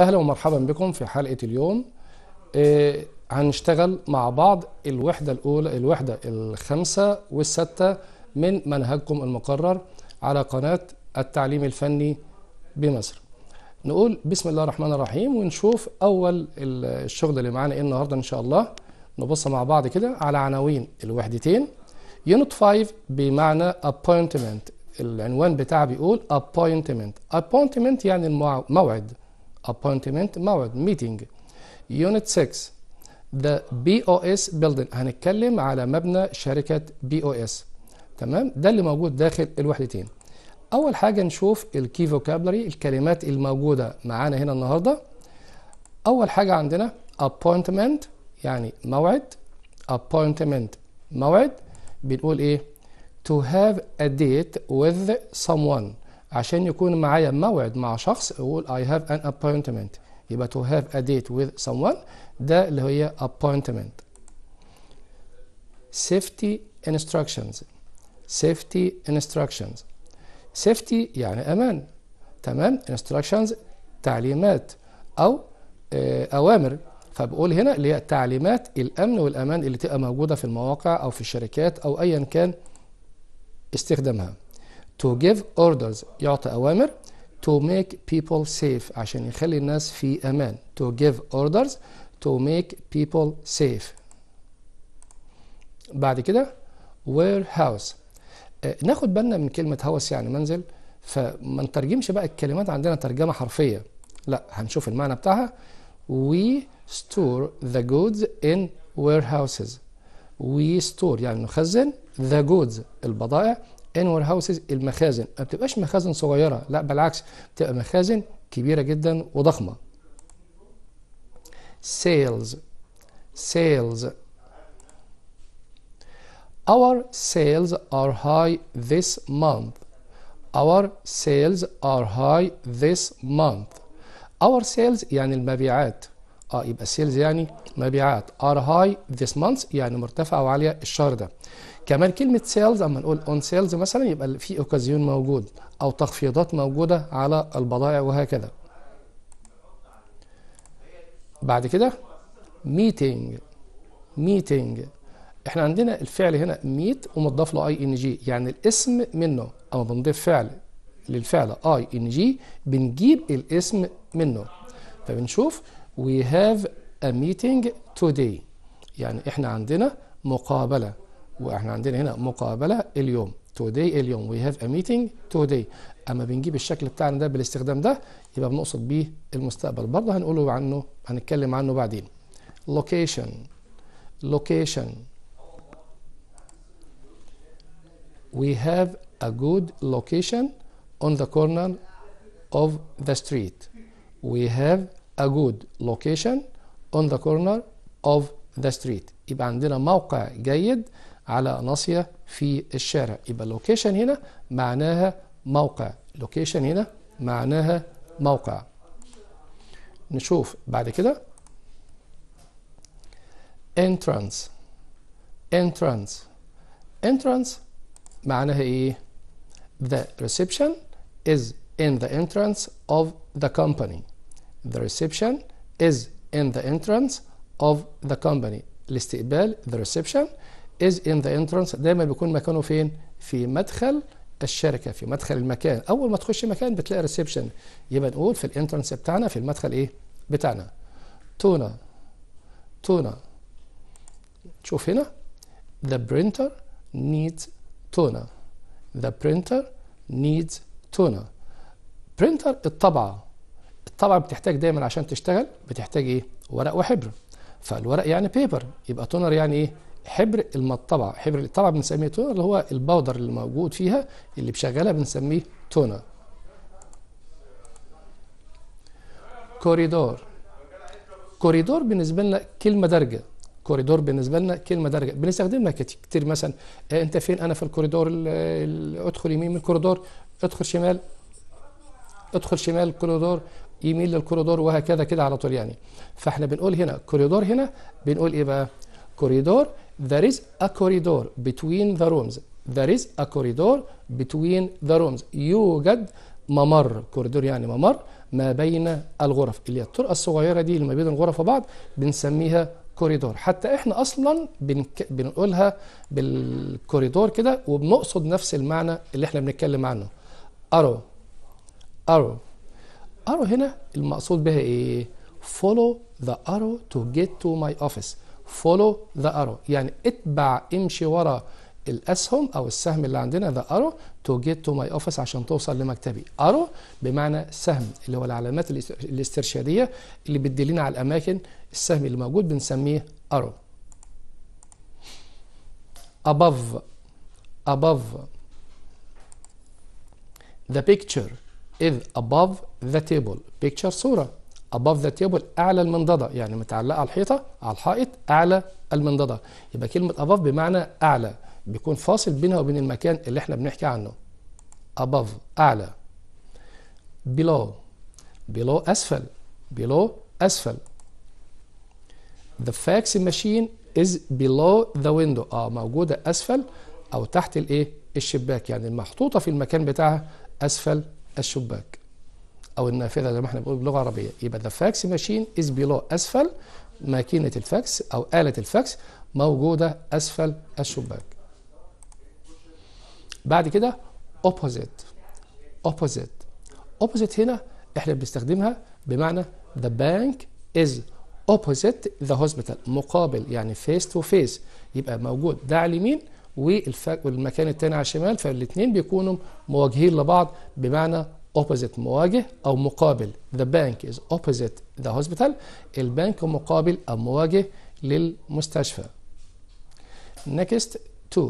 اهلا ومرحبا بكم في حلقه اليوم إيه هنشتغل مع بعض الوحده الاولى الوحده الخامسه والسادسه من منهجكم المقرر على قناه التعليم الفني بمصر نقول بسم الله الرحمن الرحيم ونشوف اول الشغل اللي معانا ايه النهارده ان شاء الله نبص مع بعض كده على عناوين الوحدتين يونت 5 بمعنى appointment العنوان بتاعه بيقول appointment appointment يعني الموعد appointment موعد meeting unit 6 the BOS building هنتكلم على مبنى شركة BOS تمام ده اللي موجود داخل الوحدتين اول حاجة نشوف الكي فوكابلري الكلمات الموجودة معانا هنا النهاردة اول حاجة عندنا appointment يعني موعد appointment موعد بنقول ايه to have a date with someone عشان يكون معايا موعد مع شخص اقول I have an appointment يبقى to have a date with someone ده اللي هي appointment safety instructions safety instructions safety يعني امان تمام instructions تعليمات او آه، اوامر فبقول هنا اللي هي تعليمات الامن والامان اللي تبقى موجوده في المواقع او في الشركات او ايا كان استخدامها to give orders يعطي أوامر to make people safe عشان يخلي الناس في أمان to give orders to make people safe بعد كده warehouse آه ناخد بالنا من كلمة هوس يعني منزل فما نترجمش بقى الكلمات عندنا ترجمة حرفية لا هنشوف المعنى بتاعها we store the goods in warehouses we store يعني نخزن the goods البضائع ان وير هاوسز المخازن ما بتبقاش مخازن صغيره لا بالعكس بتبقى مخازن كبيره جدا وضخمه sales sales our sales are high this month our sales are high this month our sales يعني المبيعات اه يبقى sales يعني مبيعات are high this month يعني مرتفعه وعاليه الشهر ده كمان كلمه سيلز اما نقول اون سيلز مثلا يبقى في اوكازيون موجود او تخفيضات موجوده على البضائع وهكذا بعد كده ميتينج ميتينج احنا عندنا الفعل هنا ميت ومضاف له اي ان جي يعني الاسم منه او بنضيف فعل للفعل اي ان جي بنجيب الاسم منه فبنشوف we have a meeting today يعني احنا عندنا مقابله واحنا عندنا هنا مقابله اليوم توداي اليوم وي هاف ا ميتنج توداي اما بنجيب الشكل بتاعنا ده بالاستخدام ده يبقى بنقصد بيه المستقبل برضه هنقوله عنه هنتكلم عنه بعدين location location we have a good location on the corner of the street we have a good location on the corner of the street يبقى عندنا موقع جيد على ناصية في الشارع يبقى اللوكيشن هنا معناها موقع لوكيشن هنا معناها موقع نشوف بعد كده entrance entrance entrance معناها ايه the reception is in the entrance of the company the reception is in the entrance of the company الاستقبال the reception از ان ذا انترنس دايما بيكون مكانه فين في مدخل الشركه في مدخل المكان اول ما تخش مكان بتلاقي ريسبشن يبقى نقول في الانترنس بتاعنا في المدخل ايه بتاعنا تونا تونا شوف هنا the printer needs toner the printer needs toner printer الطبعه الطبعه بتحتاج دايما عشان تشتغل بتحتاج ايه ورق وحبر فالورق يعني بيبر يبقى تونر يعني ايه حبر المطبعة حبر الطبعة بنسميه تونر اللي هو الباودر اللي موجود فيها اللي بشغلها بنسميه تونر كوريدور كوريدور بالنسبة لنا كلمة درجة كوريدور بالنسبة لنا كلمة درجة بنستخدمها كتير مثلا آه، أنت فين أنا في الكوريدور أدخل يمين من الكوريدور أدخل شمال أدخل شمال الكوريدور يميل للكوريدور وهكذا كده على طول يعني فاحنا بنقول هنا كوريدور هنا بنقول ايه بقى كوريدور there is a corridor between the rooms there is a corridor between the rooms يوجد ممر كوريدور يعني ممر ما بين الغرف اللي هي الطرقه الصغيره دي اللي ما بين الغرف وبعض بنسميها كوريدور حتى احنا اصلا بنك... بنقولها بالكوريدور كده وبنقصد نفس المعنى اللي احنا بنتكلم عنه ارو ارو ارو هنا المقصود بها ايه فولو ذا ارو تو جيت تو ماي اوفيس فولو ذا ارو يعني اتبع امشي ورا الاسهم او السهم اللي عندنا ذا ارو تو جيت تو ماي اوفيس عشان توصل لمكتبي ارو بمعنى سهم اللي هو العلامات الاسترشاديه اللي بتدلنا على الاماكن السهم اللي موجود بنسميه ارو above above the picture is above the table picture صوره above the table اعلى المنضده يعني متعلقه على الحيطه على الحائط اعلى المنضده يبقى كلمه above بمعنى اعلى بيكون فاصل بينها وبين المكان اللي احنا بنحكي عنه above اعلى below below اسفل below اسفل the fax machine is below the window اه موجوده اسفل او تحت الايه الشباك يعني المحطوطه في المكان بتاعها اسفل الشباك او النافذه زي ما احنا بنقول باللغه العربيه يبقى ذا فاكس ماشين از بيلو اسفل ماكينه الفاكس او اله الفاكس موجوده اسفل الشباك بعد كده اوبوزيت اوبوزيت اوبوزيت هنا احنا بنستخدمها بمعنى ذا بانك از اوبوزيت ذا هوسبيتال مقابل يعني فيس تو فيس يبقى موجود ده على اليمين والمكان الثاني على الشمال فالاثنين بيكونوا مواجهين لبعض بمعنى opposite مواجه أو مقابل the bank is opposite the hospital البنك مقابل أو مواجه للمستشفى next to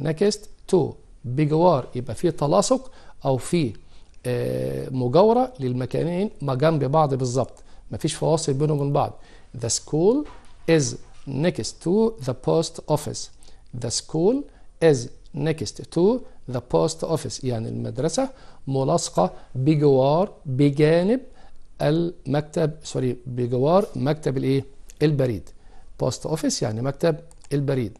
next to بجوار يبقى في تلاصق أو في آه، مجاورة للمكانين ما جنب بعض بالظبط مفيش فواصل بينهم وبين بعض the school is next to the post office the school is next to the post office يعني المدرسة ملاصقة بجوار بجانب المكتب سوري بجوار مكتب الايه البريد بوست اوفيس يعني مكتب البريد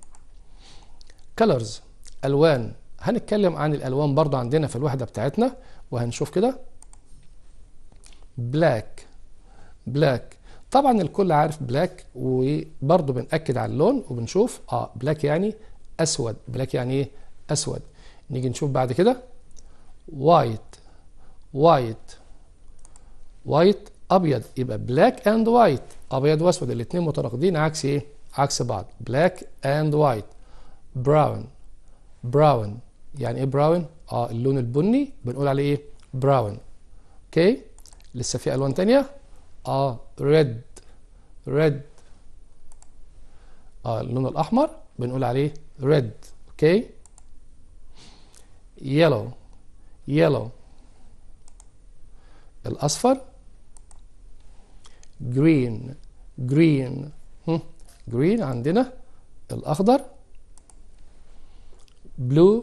كلرز الوان هنتكلم عن الالوان برضو عندنا في الوحده بتاعتنا وهنشوف كده بلاك بلاك طبعا الكل عارف بلاك وبرضه بنأكد على اللون وبنشوف اه بلاك يعني اسود بلاك يعني ايه اسود نيجي نشوف بعد كده وايت وايت وايت ابيض يبقى بلاك اند وايت ابيض واسود الاثنين متناقضين عكس ايه عكس بعض بلاك اند وايت براون براون يعني ايه براون اه اللون البني بنقول عليه ايه براون اوكي لسه في الوان ثانيه اه ريد ريد اه اللون الاحمر بنقول عليه ريد اوكي يلو yellow الأصفر green green جرين hmm. green عندنا الأخضر blue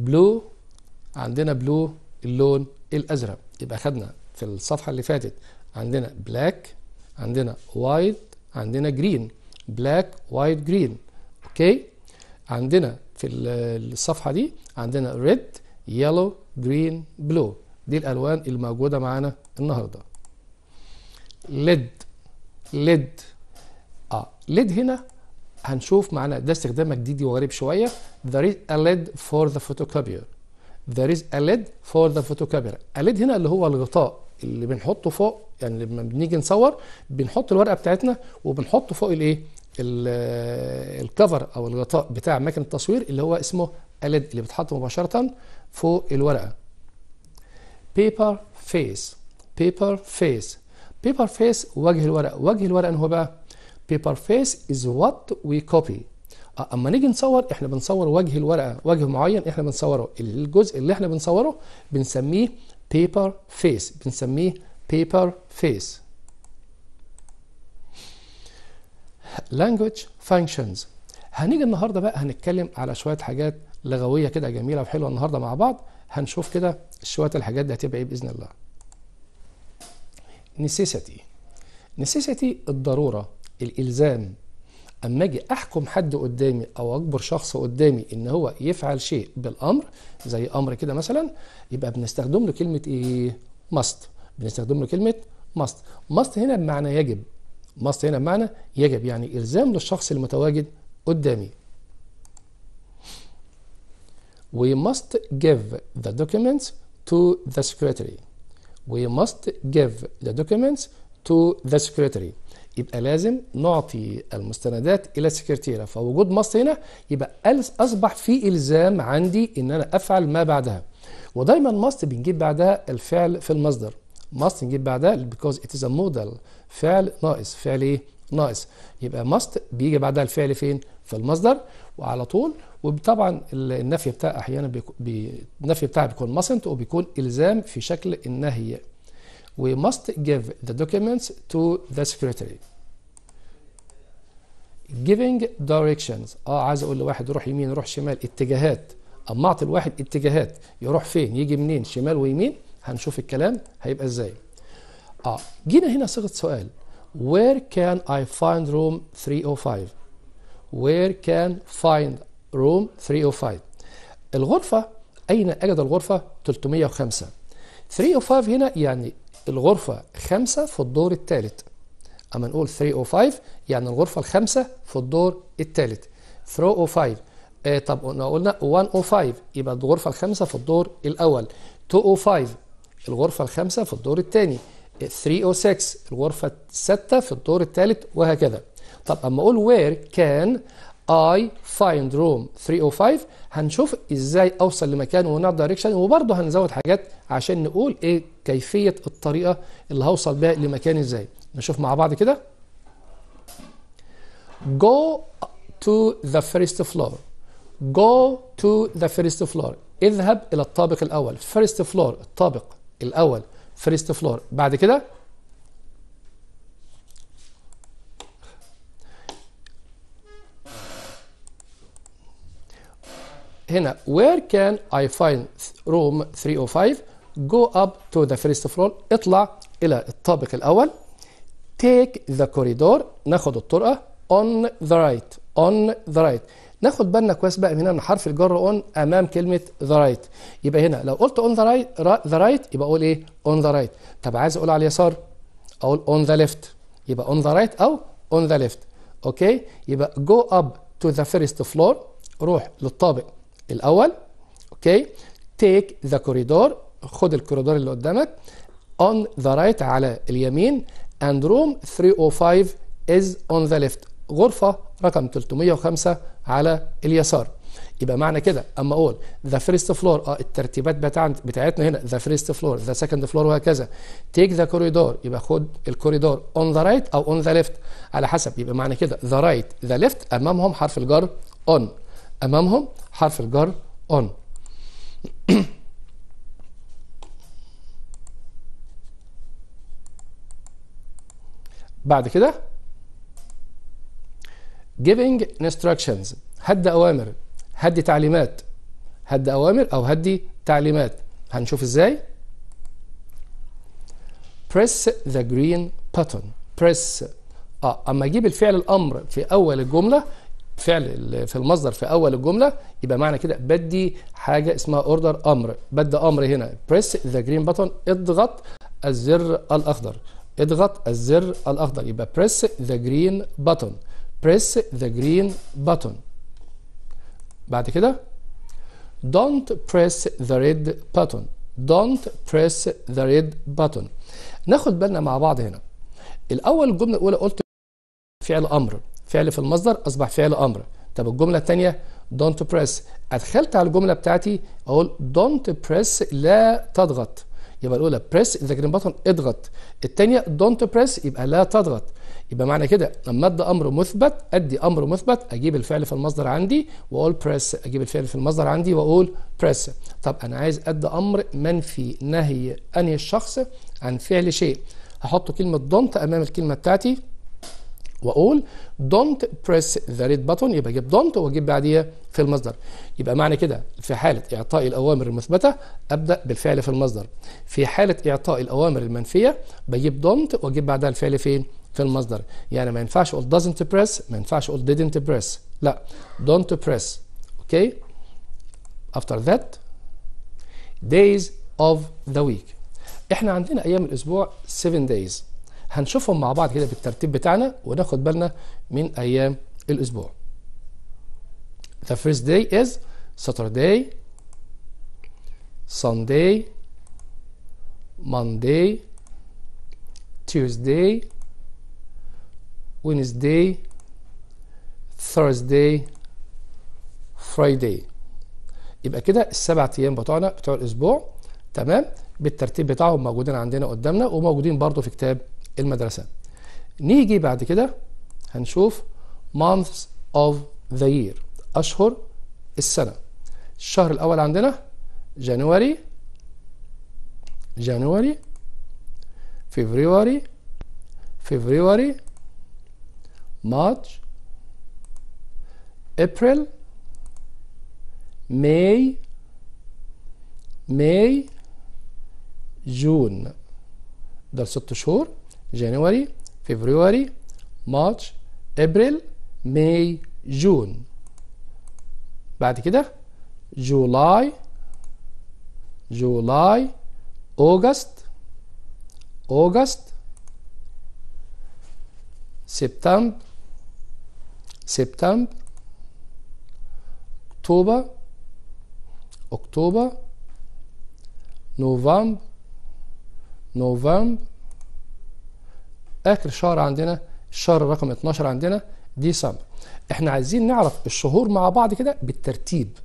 blue عندنا blue اللون الأزرق يبقى خدنا في الصفحة اللي فاتت عندنا black عندنا white عندنا green black white green اوكي عندنا في الصفحة دي عندنا red yellow جرين بلو دي الالوان الموجوده معانا النهارده ليد ليد اه ليد هنا هنشوف معانا ده استخدام جديد وغريب شويه there is a lid for the photocopier there is a lid for the photocopier a lid هنا اللي هو الغطاء اللي بنحطه فوق يعني لما بنيجي نصور بنحط الورقه بتاعتنا وبنحط فوق الايه الكفر آه، او الغطاء بتاع مكان التصوير اللي هو اسمه اليد اللي بيتحط مباشره فوق الورقة paper face paper face paper face وجه الورق وجه الورق هو بقى paper face is what we copy اما نيجي نصور احنا بنصور وجه الورقه وجه معين احنا بنصوره الجزء اللي احنا بنصوره بنسميه paper face بنسميه paper face language functions هنيجي النهارده بقى هنتكلم على شويه حاجات لغويه كده جميله وحلوه النهارده مع بعض هنشوف كده شويه الحاجات دي هتبقى ايه باذن الله نسيستي نسيستي الضروره الالزام اما اجي احكم حد قدامي او اجبر شخص قدامي ان هو يفعل شيء بالامر زي امر كده مثلا يبقى بنستخدم له كلمه ايه ماست بنستخدم له كلمه ماست ماست هنا بمعنى يجب ماست هنا بمعنى يجب يعني الزام للشخص المتواجد قدامي We must give the documents to the secretary. We must give the documents to the secretary. يبقى لازم نعطي المستندات الى السكرتيره فوجود must هنا يبقى اصبح في الزام عندي ان انا افعل ما بعدها ودايما must بنجيب بعدها الفعل في المصدر must نجيب بعدها because it is a modal فعل ناقص فعل ايه ناقص يبقى must بيجي بعدها الفعل فين في المصدر وعلى طول وطبعا النفي بتاعها احيانا النفي بتاعها بيكون mustn't وبيكون الزام في شكل النهي we must give the documents to the secretary giving directions اه عايز اقول لواحد يروح يمين يروح شمال اتجاهات اما اعطي الواحد اتجاهات يروح فين يجي منين شمال ويمين هنشوف الكلام هيبقى ازاي اه جينا هنا صيغه سؤال where can I find room 305 where can find روم 305 الغرفة أين أجد الغرفة 305 305 هنا يعني الغرفة خمسة في الدور الثالث أما نقول 305 يعني الغرفة الخامسة في الدور الثالث 305 آه طب قلنا 105 يبقى الغرفة الخامسة في الدور الأول 205 الغرفة الخامسة في الدور الثاني 306 الغرفة الستة في الدور الثالث وهكذا طب أما أقول where كان I find room 305 هنشوف ازاي اوصل لمكان ونار دايركشن وبرضه هنزود حاجات عشان نقول ايه كيفيه الطريقه اللي هوصل بيها لمكان ازاي نشوف مع بعض كده go to the first floor go to the first floor اذهب الى الطابق الاول first floor الطابق الاول first floor بعد كده هنا وير كان اي فايند روم 305 جو اب تو ذا فيرست فلور اطلع الى الطابق الاول تيك ذا كوريدور ناخد الطرقه اون ذا رايت اون ذا رايت ناخد بالنا كويس بقى من ان حرف الجر اون امام كلمه ذا رايت يبقى هنا لو قلت اون ذا رايت ذا رايت يبقى اقول ايه اون ذا رايت طب عايز اقول على اليسار اقول اون ذا ليفت يبقى اون ذا رايت او اون ذا ليفت اوكي يبقى جو اب تو ذا فيرست فلور روح للطابق الاول اوكي تيك ذا كوريدور خد الكوريدور اللي قدامك اون ذا رايت على اليمين and room 305 is on the left غرفة رقم 305 على اليسار يبقى معنى كده اما اقول ذا فيرست فلور اه الترتيبات بتاعت بتاعتنا هنا ذا فيرست فلور ذا سكند فلور وهكذا تيك ذا كوريدور يبقى خد الكوريدور اون ذا رايت او اون ذا ليفت على حسب يبقى معنى كده ذا رايت ذا ليفت امامهم حرف الجر اون امامهم حرف الجر on بعد كده giving instructions هدي أوامر هدي تعليمات هدي أوامر أو هدي تعليمات هنشوف إزاي press the green button press اه اما اجيب الفعل الامر في اول الجمله فعل في المصدر في اول الجمله يبقى معنى كده بدي حاجه اسمها اوردر امر بدي امر هنا بريس ذا جرين بتون اضغط الزر الاخضر اضغط الزر الاخضر يبقى بريس ذا جرين بتون بريس ذا جرين بتون بعد كده don't press the red button don't press the red button ناخد بالنا مع بعض هنا الاول الجمله الاولى قلت فعل امر فعل في المصدر اصبح فعل امر طب الجمله الثانيه don't press ادخلت على الجمله بتاعتي اقول don't press لا تضغط يبقى الاولى press اذا كان بطن اضغط الثانيه don't press يبقى لا تضغط يبقى معنى كده لما ادي امر مثبت ادي امر مثبت اجيب الفعل في المصدر عندي واقول بريس اجيب الفعل في المصدر عندي واقول بريس طب انا عايز ادي امر منفي نهي انهي الشخص عن فعل شيء هحط كلمه دونت امام الكلمه بتاعتي واقول دونت بريس ذا ريد بutton يبقى اجيب دونت واجيب بعديها في المصدر يبقى معنى كده في حاله اعطاء الاوامر المثبته ابدا بالفعل في المصدر في حاله اعطاء الاوامر المنفيه بجيب دونت واجيب بعدها الفعل فين في المصدر يعني ما ينفعش اقول doesn't press ما ينفعش اقول didn't press لا don't press اوكي okay? after that days of the week احنا عندنا ايام الاسبوع 7 days هنشوفهم مع بعض كده بالترتيب بتاعنا وناخد بالنا من ايام الاسبوع the first day is Saturday Sunday Monday Tuesday Wednesday Thursday Friday يبقى كده السبع ايام بتوعنا بتوع الاسبوع تمام بالترتيب بتاعهم موجودين عندنا قدامنا وموجودين برضو في كتاب المدرسة نيجي بعد كده هنشوف months of the year أشهر السنة الشهر الأول عندنا January January February February March April May May June ده ست شهور جانوري فبراير مارش ابريل ماي جون بعد كده جولاي جولاي اوغست اوغست سبتمبر سبتمبر اكتوبر اكتوبر نوفمبر نوفمبر اخر شهر عندنا الشهر رقم 12 عندنا ديسمبر احنا عايزين نعرف الشهور مع بعض كده بالترتيب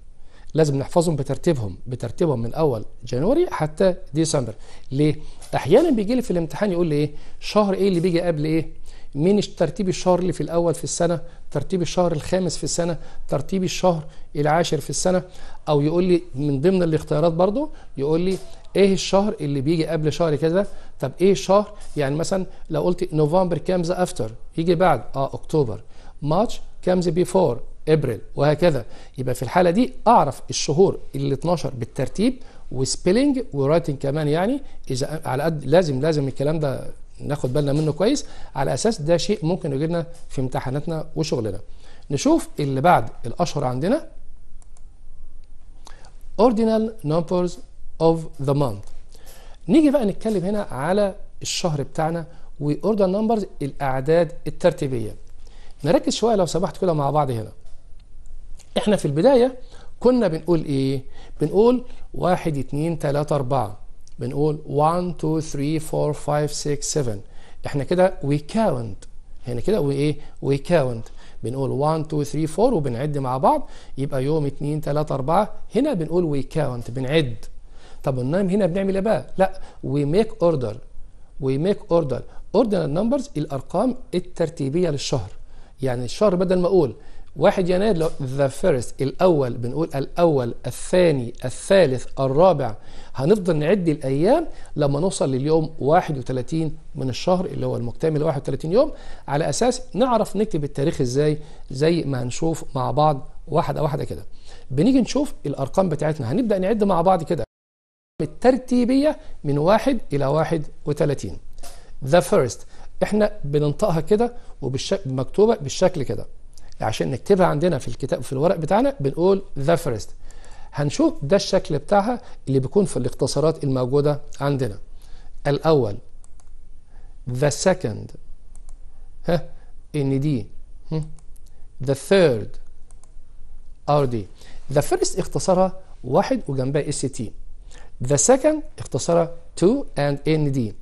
لازم نحفظهم بترتيبهم بترتيبهم من اول جانوري حتى ديسمبر ليه احيانا بيجي لي في الامتحان يقول لي ايه شهر ايه اللي بيجي قبل ايه مين ترتيب الشهر اللي في الاول في السنه ترتيب الشهر الخامس في السنه ترتيب الشهر العاشر في السنه او يقول لي من ضمن الاختيارات برضو يقول لي ايه الشهر اللي بيجي قبل شهر كذا طب ايه شهر يعني مثلا لو قلت نوفمبر كامز افتر يجي بعد اه اكتوبر ماتش كامز بيفور ابريل وهكذا يبقى في الحاله دي اعرف الشهور ال 12 بالترتيب وسبيلنج ورايتنج كمان يعني اذا على قد لازم لازم الكلام ده ناخد بالنا منه كويس على اساس ده شيء ممكن يجي لنا في امتحاناتنا وشغلنا نشوف اللي بعد الاشهر عندنا ordinal numbers of the month نيجي بقى نتكلم هنا على الشهر بتاعنا واوردر نمبرز الاعداد الترتيبيه نركز شويه لو سمحت كده مع بعض هنا احنا في البدايه كنا بنقول ايه بنقول 1 2 3 4 بنقول 1 2 3 4 5 6 7 احنا كده وي كاونت هنا كده وايه وي كاونت بنقول 1 2 3 4 وبنعد مع بعض يبقى يوم 2 3 4 هنا بنقول وي كاونت بنعد طب النايم هنا بنعمل ايه بقى لا وي ميك اوردر وي ميك اوردر اوردر نمبرز الارقام الترتيبيه للشهر يعني الشهر بدل ما اقول 1 يناير لو ذا فيرست الاول بنقول الاول الثاني الثالث الرابع هنفضل نعد الايام لما نوصل لليوم 31 من الشهر اللي هو المكتمل 31 يوم على اساس نعرف نكتب التاريخ ازاي زي ما هنشوف مع بعض واحده واحده كده بنيجي نشوف الارقام بتاعتنا هنبدا نعد مع بعض كده الترتيبية من واحد إلى واحد وثلاثين the first احنا بننطقها كده ومكتوبة مكتوبة بالشكل كده عشان نكتبها عندنا في الكتاب في الورق بتاعنا بنقول the first هنشوف ده الشكل بتاعها اللي بيكون في الاختصارات الموجودة عندنا الأول the second ها ان دي the third ار دي the first اختصارها واحد وجنبها اس تي The second اختصرها to and nd.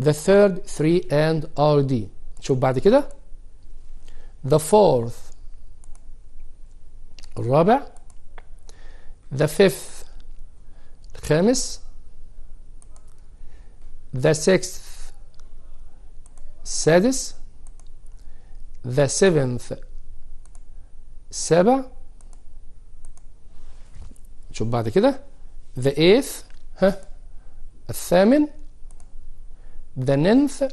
The third 3 and rd. نشوف بعد كده. The fourth الرابع. The fifth الخامس. The sixth السادس. The seventh السابع. نشوف بعد كده. The eighth ها الثامن the ninth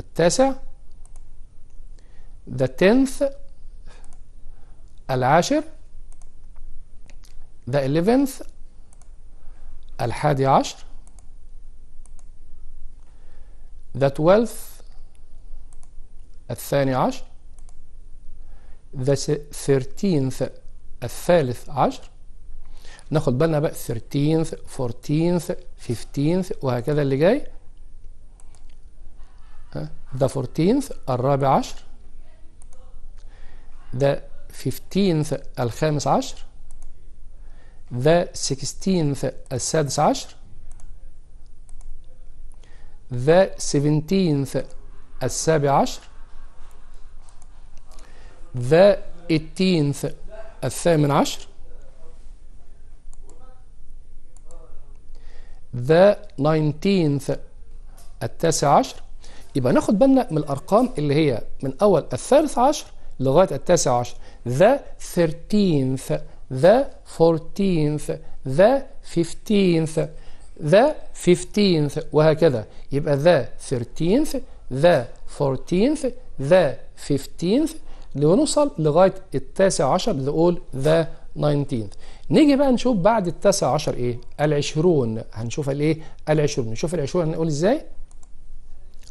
التاسع the tenth العاشر the eleventh الحادي عشر the twelfth الثاني عشر the thirteenth الثالث عشر ناخد بالنا بقى 13th 14th 15th وهكذا اللي جاي ده 14th الرابع عشر ده 15th الخامس عشر ذا 16th السادس عشر ذا 17th السابع عشر ذا 18th الثامن عشر ذا 19th التاسع عشر يبقى ناخد بالنا من الأرقام اللي هي من أول الثالث عشر لغاية التاسع عشر the 13th the 14th the 15th the 15th وهكذا يبقى the 13th the 14th the 15th لنوصل لغاية التاسع عشر نقول the 19th نيجي بقى نشوف بعد التاسع عشر ايه العشرون هنشوف الايه العشرون نشوف العشرون هنقول ازاي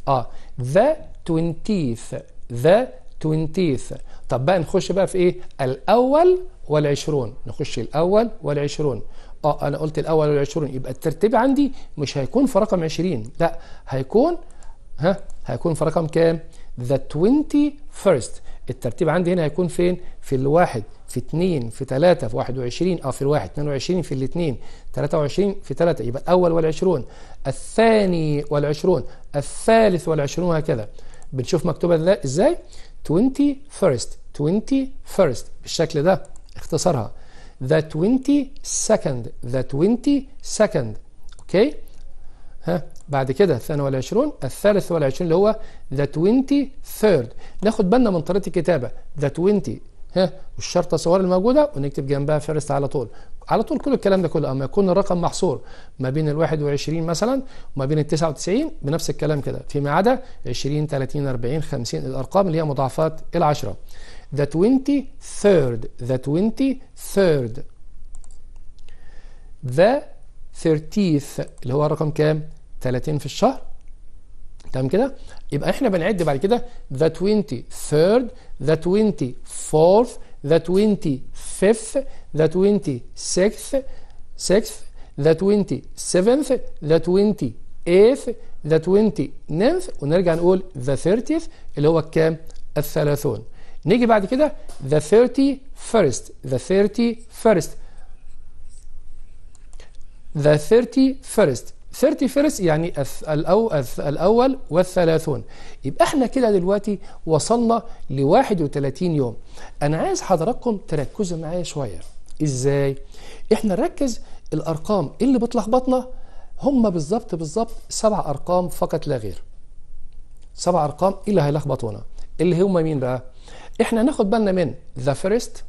اه the twentieth the twentieth طب بقى نخش بقى في ايه الاول والعشرون نخش الاول والعشرون اه انا قلت الاول والعشرون يبقى الترتيب عندي مش هيكون في رقم 20 لا هيكون ها هيكون في رقم كام the توينتي فيرست الترتيب عندي هنا هيكون فين في الواحد في 2 في 3 في 21 اه في الواحد 22 في الاثنين 23 في 3 يبقى الاول والعشرون الثاني والعشرون الثالث والعشرون وهكذا بنشوف مكتوبه ازاي 20 first 20 first بالشكل ده اختصارها the 20 second the 20 second اوكي ها بعد كده الثاني والعشرون الثالث والعشرون اللي هو the 23 third ناخد بالنا من طريقه الكتابه the 20 ها والشرطه اللي الموجوده ونكتب جنبها فيرست على طول على طول كل الكلام ده كله اما يكون الرقم محصور ما بين ال 21 مثلا وما بين ال 99 بنفس الكلام كده فيما عدا 20 30 40 50 الارقام اللي هي مضاعفات العشره the 23rd the 23rd the 30th اللي هو رقم كام 30 في الشهر تمام كده يبقى احنا بنعد بعد كده the 23rd the 24th the 25th the 26th sixth, the 27th the 28th the 29th ونرجع نقول the 30th اللي هو الكام الثلاثون نيجي بعد كده the 31st the 31st the 31st 30 فيرست يعني الأول والثلاثون يبقى احنا كده دلوقتي وصلنا ل 31 يوم أنا عايز حضراتكم تركزوا معايا شوية إزاي؟ احنا نركز الأرقام اللي بتلخبطنا هم بالظبط بالظبط سبع أرقام فقط لا غير سبع أرقام إيه اللي هيلخبطونا اللي هم مين بقى؟ احنا ناخد بالنا من ذا فيرست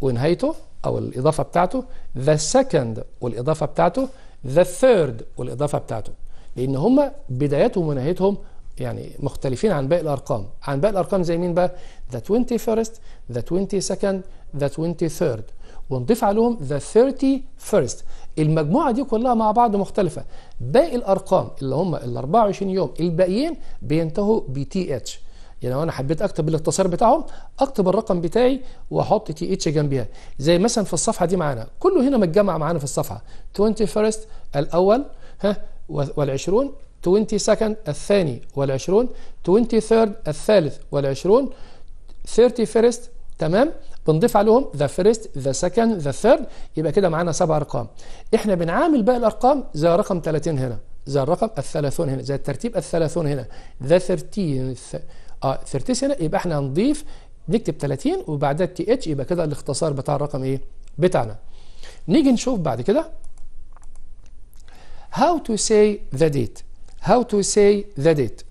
ونهايته أو الإضافة بتاعته ذا سكند والإضافة بتاعته ذا ثيرد والاضافه بتاعته لان هم بدايتهم ونهايتهم يعني مختلفين عن باقي الارقام عن باقي الارقام زي مين بقى ذا 21st ذا 22nd ذا 23rd ونضيف عليهم ذا 31st المجموعه دي كلها مع بعض مختلفه باقي الارقام اللي هم ال 24 يوم الباقيين بينتهوا ب تي اتش يعني لو انا حبيت اكتب الاختصار بتاعهم اكتب الرقم بتاعي واحط تي اتش جنبها زي مثلا في الصفحه دي معانا كله هنا متجمع معانا في الصفحه 21 الاول ها وال20 20 second الثاني وال20 23 الثالث وال20 30 first تمام بنضيف عليهم ذا فيرست ذا سكند ذا ثيرد يبقى كده معانا سبع ارقام احنا بنعامل باقي الارقام زي رقم 30 هنا زي الرقم 30 هنا زي الترتيب 30 هنا ذا 13 اه 30 سنه يبقى احنا هنضيف نكتب 30 وبعدها تي اتش يبقى كده الاختصار بتاع الرقم ايه بتاعنا نيجي نشوف بعد كده how to say the date how to say the date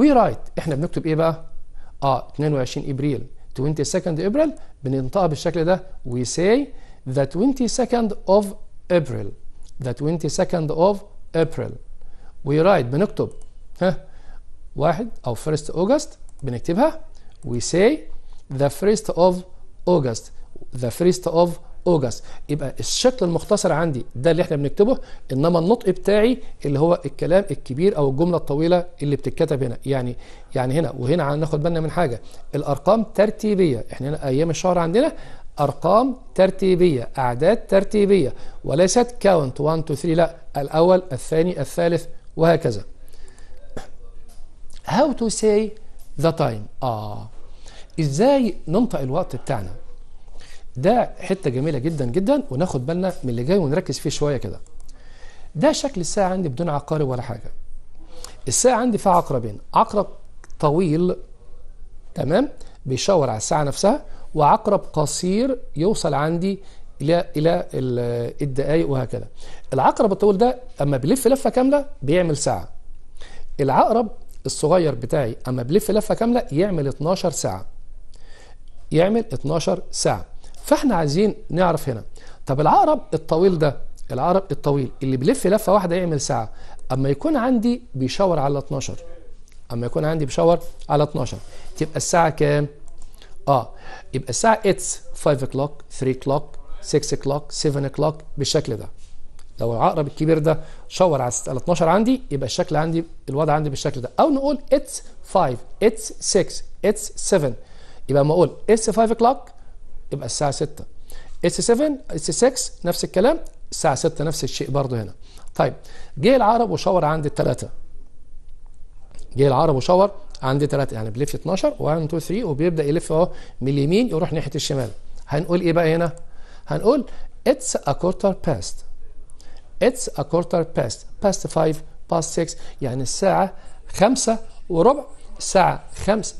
we write احنا بنكتب ايه بقى اه 22 ابريل 22 ابريل بننطقها بالشكل ده we say the 22nd of April the 22nd of April we write بنكتب ها واحد أو 1 أوجست بنكتبها we say the 1st of August the 1st of August يبقى الشكل المختصر عندي ده اللي احنا بنكتبه انما النطق بتاعي اللي هو الكلام الكبير او الجمله الطويله اللي بتتكتب هنا يعني يعني هنا وهنا ناخد بالنا من حاجه الارقام ترتيبيه احنا هنا ايام الشهر عندنا ارقام ترتيبيه اعداد ترتيبيه وليست كاونت 1 2 3 لا الاول الثاني الثالث وهكذا how to say the time اه ازاي ننطق الوقت بتاعنا ده حته جميله جدا جدا وناخد بالنا من اللي جاي ونركز فيه شويه كده ده شكل الساعه عندي بدون عقارب ولا حاجه الساعه عندي فيها عقربين عقرب طويل تمام بيشاور على الساعه نفسها وعقرب قصير يوصل عندي الى الى الدقائق وهكذا العقرب الطويل ده اما بيلف لفه كامله بيعمل ساعه العقرب الصغير بتاعي اما بلف لفه كامله يعمل 12 ساعه يعمل 12 ساعه فاحنا عايزين نعرف هنا طب العقرب الطويل ده العقرب الطويل اللي بلف لفه واحده يعمل ساعه اما يكون عندي بيشاور على 12 اما يكون عندي بيشاور على 12 تبقى الساعه كام اه يبقى الساعه اتس 5 o'clock 3 o'clock 6 o'clock 7 o'clock بالشكل ده لو العقرب الكبير ده شاور على 12 عندي يبقى الشكل عندي الوضع عندي بالشكل ده او نقول اتس 5 اتس 6 اتس 7 يبقى ما اقول اتس 5 o'clock يبقى الساعه 6 اتس 7 اتس 6 نفس الكلام الساعه 6 نفس الشيء برضه هنا طيب جه العقرب وشاور عند الثلاثه جه العقرب وشاور عند ثلاثه يعني بيلف 12 1 2 3 وبيبدا يلف اهو من اليمين يروح ناحيه الشمال هنقول ايه بقى هنا هنقول اتس ا كورتر باست It's a quarter past past five past six يعني الساعة خمسة وربع الساعة خمسة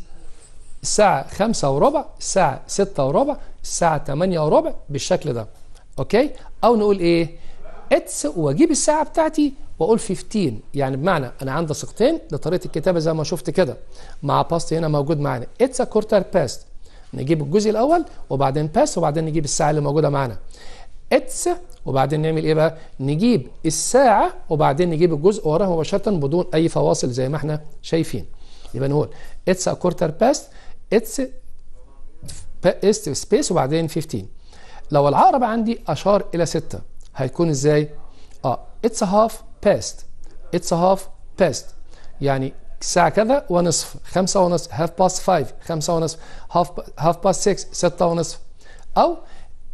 الساعة خمسة وربع الساعة ستة وربع الساعة تمانية وربع بالشكل ده أوكي أو نقول إيه اتس وأجيب الساعة بتاعتي وأقول 15 يعني بمعنى أنا عندي ثقتين لطريقة الكتابة زي ما شفت كده مع باست هنا موجود معانا اتس a quarter past نجيب الجزء الأول وبعدين باست وبعدين نجيب الساعة اللي موجودة معانا اتس وبعدين نعمل ايه بقى نجيب الساعه وبعدين نجيب الجزء وراه مباشره بدون اي فواصل زي ما احنا شايفين يبقى نقول اتس ا كورتر باست اتس باست سبيس وبعدين 15 لو العقرب عندي اشار الى 6 هيكون ازاي اه اتس هاف باست اتس هاف باست يعني الساعة كذا ونصف خمسة ونصف هاف باست فايف خمسة ونصف هاف هاف باست 6 ستة ونصف أو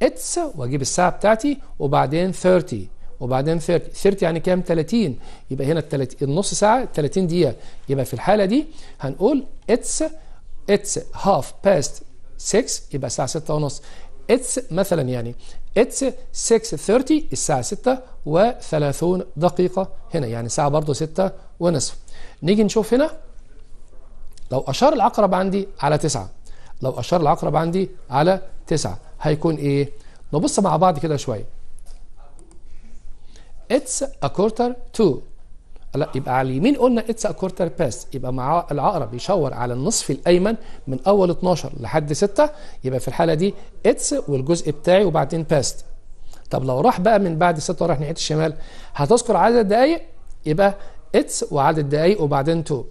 اتس واجيب الساعه بتاعتي وبعدين 30 وبعدين 30 30 يعني كام 30 يبقى هنا النص ساعه 30 دقيقه يبقى في الحاله دي هنقول اتس اتس هاف باست 6 يبقى الساعه 6 ونص اتس مثلا يعني اتس 6:30 الساعه 6 و30 دقيقه هنا يعني ساعه برضه 6 ونصف نيجي نشوف هنا لو اشار العقرب عندي على 9 لو اشار العقرب عندي على 9 هيكون ايه نبص مع بعض كده شويه اتس ا كورتر تو لا يبقى على اليمين قلنا اتس ا كورتر باس يبقى مع العقرب يشاور على النصف الايمن من اول 12 لحد 6 يبقى في الحاله دي اتس والجزء بتاعي وبعدين باست طب لو راح بقى من بعد 6 وراح ناحيه الشمال هتذكر عدد دقائق يبقى اتس وعدد دقائق وبعدين تو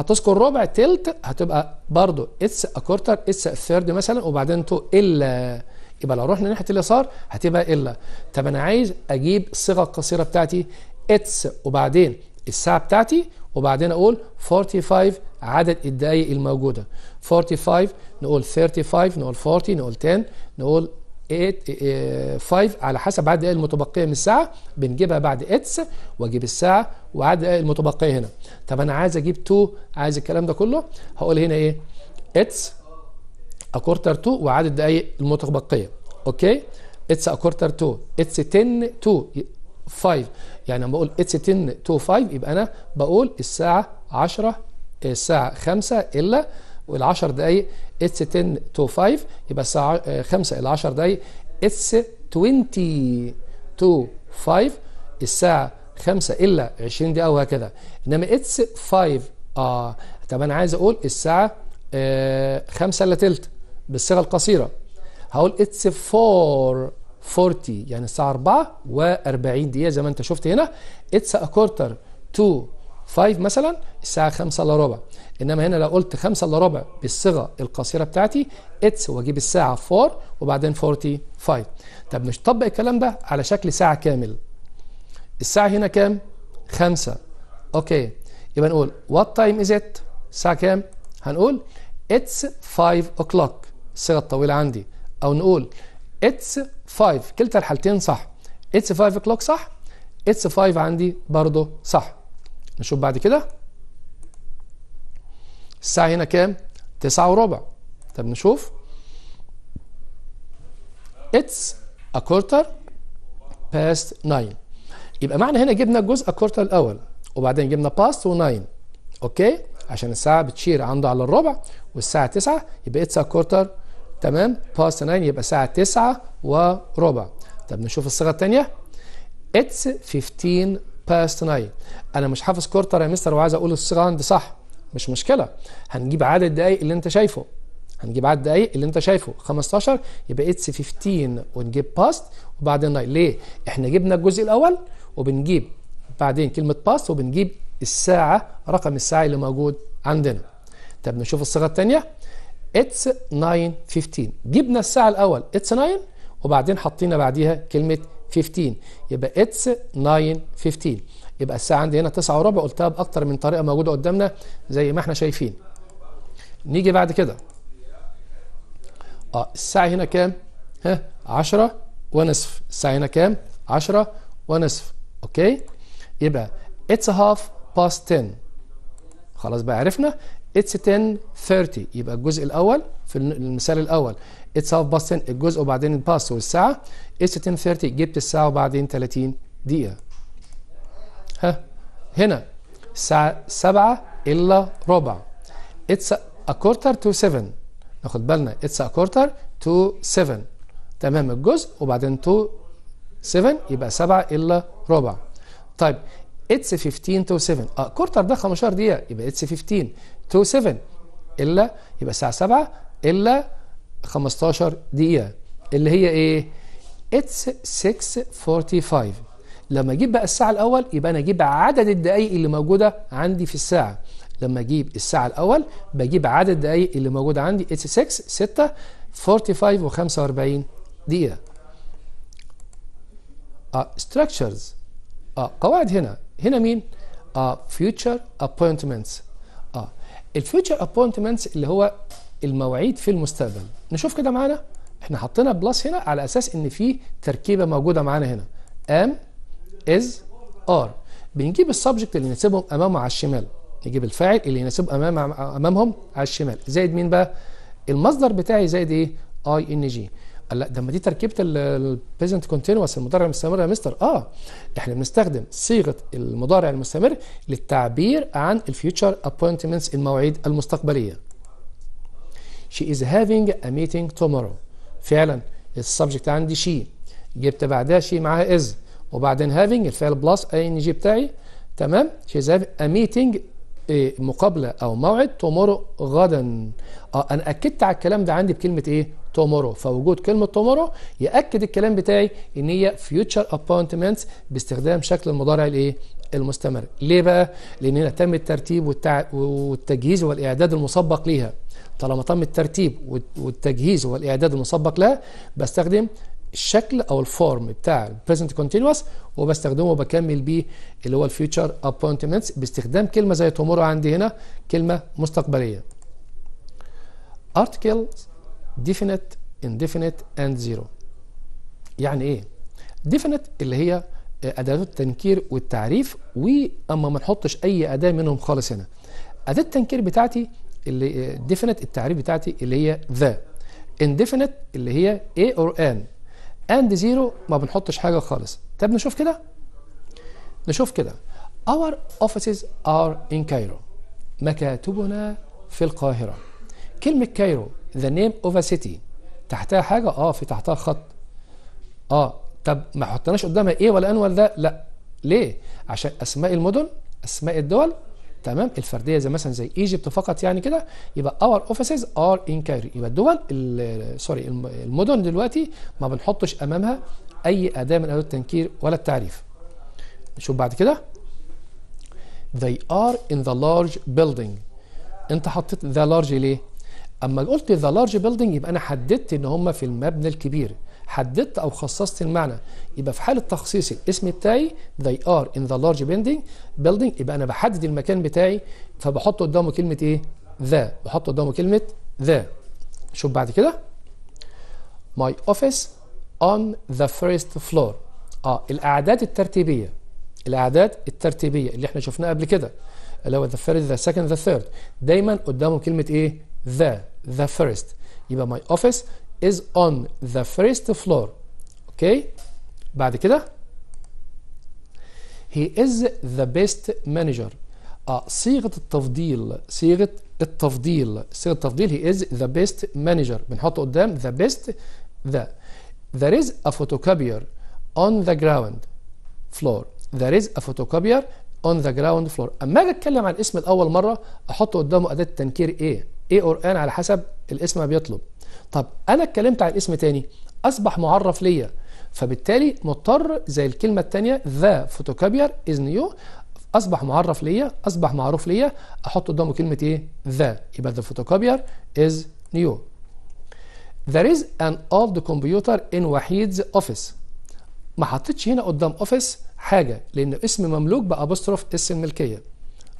هتذكر ربع تلت هتبقى برضو اتس ا كورتر اتس ا ثيرد مثلا وبعدين تو الا يبقى لو رحنا ناحيه اليسار هتبقى الا طب انا عايز اجيب الصيغه القصيره بتاعتي اتس وبعدين الساعه بتاعتي وبعدين اقول 45 عدد الدقائق الموجوده 45 نقول 35 نقول 40 نقول 10 نقول 5 eh, eh, على حسب عدد الدقائق المتبقيه من الساعه بنجيبها بعد اتس واجيب الساعه وعدد الدقائق المتبقيه هنا طب انا عايز اجيب 2 عايز الكلام ده كله هقول هنا ايه اتس اكورتر 2 وعدد الدقائق المتبقيه اوكي اتس اكورتر 2 اتس 10 2 5 يعني لما بقول اتس 10 2 5 يبقى انا بقول الساعه 10 الساعه 5 الا وال10 دقائق اتس 10 تو 5 يبقى الساعه 5 ال 10 دقائق اتس 20 تو 5 الساعه 5 الا 20 دقيقه وهكذا انما اتس 5 اه طب انا عايز اقول الساعه 5 الا ثلث بالصيغه القصيره هقول اتس 4 40 يعني الساعه 4 و40 دقيقه زي ما انت شفت هنا اتس ا كورتر تو 5 مثلا الساعه 5 الا ربع انما هنا لو قلت 5 الا ربع بالصيغه القصيره بتاعتي اتس واجيب الساعه 4 وبعدين 45 طب مش طبق الكلام ده على شكل ساعه كامل الساعه هنا كام 5 اوكي يبقى نقول وات تايم از ات الساعه كام هنقول اتس 5 أوكلوك الصيغه الطويله عندي او نقول اتس 5 كلتا الحالتين صح اتس 5 أوكلوك صح اتس 5 عندي برضه صح نشوف بعد كده الساعة هنا كام؟ تسعة وربع طب نشوف اتس a quarter past nine يبقى معنى هنا جبنا الجزء الكورتر الأول وبعدين جبنا باست و nine أوكي عشان الساعة بتشير عنده على الربع والساعة تسعة يبقى اتس a quarter تمام باست nine يبقى الساعة تسعة وربع طب نشوف الصيغة الثانية اتس 15 9 انا مش حافظ كورتر يا مستر وعايز اقول الصيغه عندي صح مش مشكله هنجيب عدد الدقائق اللي انت شايفه هنجيب عدد الدقائق اللي انت شايفه 15 يبقى اتس 15 ونجيب باست وبعدين ناي ليه احنا جبنا الجزء الاول وبنجيب بعدين كلمه باست وبنجيب الساعه رقم الساعه اللي موجود عندنا طب نشوف الصيغه الثانيه اتس 9 15 جبنا الساعه الاول اتس 9 وبعدين حطينا بعديها كلمه 15 يبقى اتس 9 15 يبقى الساعه عندي هنا 9 وربع قلتها باكتر من طريقه موجوده قدامنا زي ما احنا شايفين نيجي بعد كده اه الساعه هنا كام ها 10 ونصف الساعه هنا كام 10 ونصف اوكي يبقى اتس هاف باست 10 خلاص بقى عرفنا اتس 10 30 يبقى الجزء الاول في المثال الاول اتس هاف باستن 10 الجزء وبعدين الباس والساعه اتس 10:30 جبت الساعه وبعدين 30 دقيقه ها هنا الساعه 7 الا ربع اتس ا كورتر تو 7 ناخد بالنا اتس ا كورتر تو 7 تمام الجزء وبعدين تو 7 يبقى 7 الا ربع طيب اتس 15 تو 7 اه كورتر ده 15 دقيقه يبقى اتس 15 تو 7 الا يبقى الساعه 7 الا 15 دقيقه اللي هي ايه اتس 645 لما اجيب بقى الساعه الاول يبقى انا اجيب عدد الدقائق اللي موجوده عندي في الساعه لما اجيب الساعه الاول بجيب عدد الدقائق اللي موجوده عندي اتس 6 6 45 و45 دقيقه اه ستراكشرز اه قواعد هنا هنا مين اه فيوتشر ابوينتمنتس اه الفيوتشر ابوينتمنتس اللي هو المواعيد في المستقبل نشوف كده معانا احنا حطينا بلس هنا على اساس ان في تركيبه موجوده معانا هنا ام از ار بنجيب السبجكت اللي يناسبهم امامه على الشمال نجيب الفاعل اللي يناسبه امام امامهم على الشمال زائد مين بقى المصدر بتاعي زائد ايه اي ان جي لا ده ما دي تركيبه البريزنت كونتينوس المضارع المستمر يا مستر اه احنا بنستخدم صيغه المضارع المستمر للتعبير عن الفيوتشر ابوينتمنتس المواعيد المستقبليه she is having a meeting tomorrow فعلا السبجكت عندي she جبت بعدها she معاها is وبعدين having الفعل بلس ان جي بتاعي تمام she is having a meeting إيه، مقابلة أو موعد tomorrow غدا اه أنا أكدت على الكلام ده عندي بكلمة إيه؟ tomorrow فوجود كلمة tomorrow يأكد الكلام بتاعي إن هي future appointments باستخدام شكل المضارع الإيه؟ المستمر ليه بقى؟ لأن هنا تم الترتيب والتجهيز والإعداد المسبق ليها طالما تم الترتيب والتجهيز والاعداد المسبق لها بستخدم الشكل او الفورم بتاع البريزنت كونتينوس وبستخدمه وبكمل بيه اللي هو الفيوتشر ابوينتمنتس باستخدام كلمه زي تومورو عندي هنا كلمه مستقبليه articles definite indefinite and zero يعني ايه definite اللي هي آه، ادوات التنكير والتعريف واما ما نحطش اي اداه منهم خالص هنا اداه التنكير بتاعتي اللي ديفينيت التعريف بتاعتي اللي هي ذا انديفينيت اللي هي اي اور ان اند زيرو ما بنحطش حاجه خالص طب نشوف كده نشوف كده our offices are in Cairo مكاتبنا في القاهره كلمه كايرو the name of a city تحتها حاجه اه في تحتها خط اه طب ما حطناش قدامها ايه ولا ان ولا لا ليه عشان اسماء المدن اسماء الدول تمام الفرديه زي مثلا زي ايجيبت فقط يعني كده يبقى اور اوفيسز ار ان كايرو يبقى الدول سوري المدن دلوقتي ما بنحطش امامها اي اداه من ادوات التنكير ولا التعريف نشوف بعد كده they are in the large building انت حطيت the large ليه اما قلت the large building يبقى انا حددت ان هم في المبنى الكبير حددت او خصصت المعنى يبقى في حاله تخصيص الاسم بتاعي they are in the large building building يبقى انا بحدد المكان بتاعي فبحط قدامه كلمه ايه ذا بحط قدامه كلمه ذا شوف بعد كده my office on the first floor اه الاعداد الترتيبيه الاعداد الترتيبيه اللي احنا شفناها قبل كده اللي هو the first the second the third دايما قدامه كلمه ايه ذا the, the first يبقى my office is on the first floor اوكي okay. بعد كده he is the best manager آه صيغه التفضيل صيغه التفضيل صيغه التفضيل he is the best manager بنحط قدام the best the there is a photocopier on the ground floor there is a photocopier on the ground floor اما اجي اتكلم عن الاسم الاول مره احط قدامه اداه تنكير ايه ايه قران على حسب الاسم ما بيطلب طب انا اتكلمت عن اسم تاني اصبح معرف ليا فبالتالي مضطر زي الكلمه الثانيه ذا فوتوكابير از نيو اصبح معرف ليا اصبح معروف ليا احط قدامه كلمه ايه ذا يبقى ذا فوتوكابير از نيو there is an old computer in وحيد's office ما حطيتش هنا قدام office حاجه لان اسم مملوك بابوستروف اس الملكيه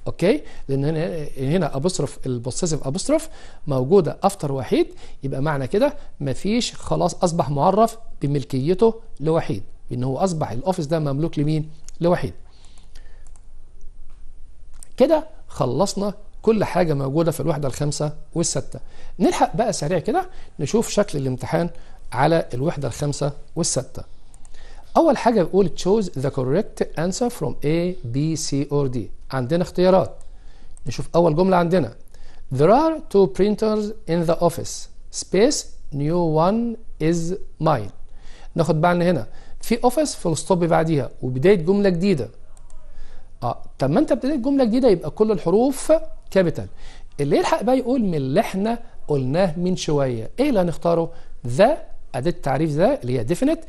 اوكي لان هنا هنا ابوستروف البوسيسيف ابوستروف موجوده افتر وحيد يبقى معنى كده مفيش خلاص اصبح معرف بملكيته لوحيد ان هو اصبح الاوفيس ده مملوك لمين لوحيد كده خلصنا كل حاجه موجوده في الوحده الخامسه والسته نلحق بقى سريع كده نشوف شكل الامتحان على الوحده الخامسه والسته اول حاجه بيقول choose the correct answer from A B C or D عندنا اختيارات نشوف أول جملة عندنا There are two printers in the office space new one is mine ناخد بالنا هنا في اوفيس في الستوب بعديها وبداية جملة جديدة اه طب ما انت ابتديت جملة جديدة يبقى كل الحروف كابيتال اللي يلحق بقى يقول من اللي احنا قلناه من شوية ايه اللي هنختاره ذا أداة التعريف ذا اللي هي ديفينيت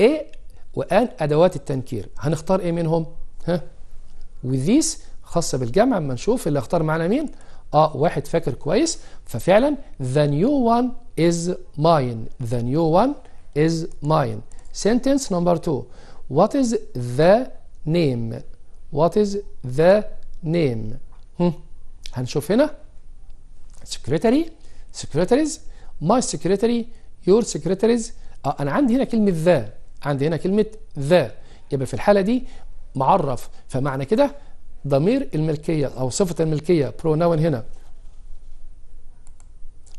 ايه وان أدوات التنكير هنختار ايه منهم ها وذيس خاصة بالجمع اما نشوف اللي اختار معنا مين اه واحد فاكر كويس ففعلا the new one is mine the new one is mine sentence number two what is the name what is the name هم. هنشوف هنا secretary secretaries my secretary your secretaries آه انا عندي هنا كلمة the عندي هنا كلمة the يبقى في الحالة دي معرف فمعنى كده ضمير الملكية أو صفة الملكية بروناون هنا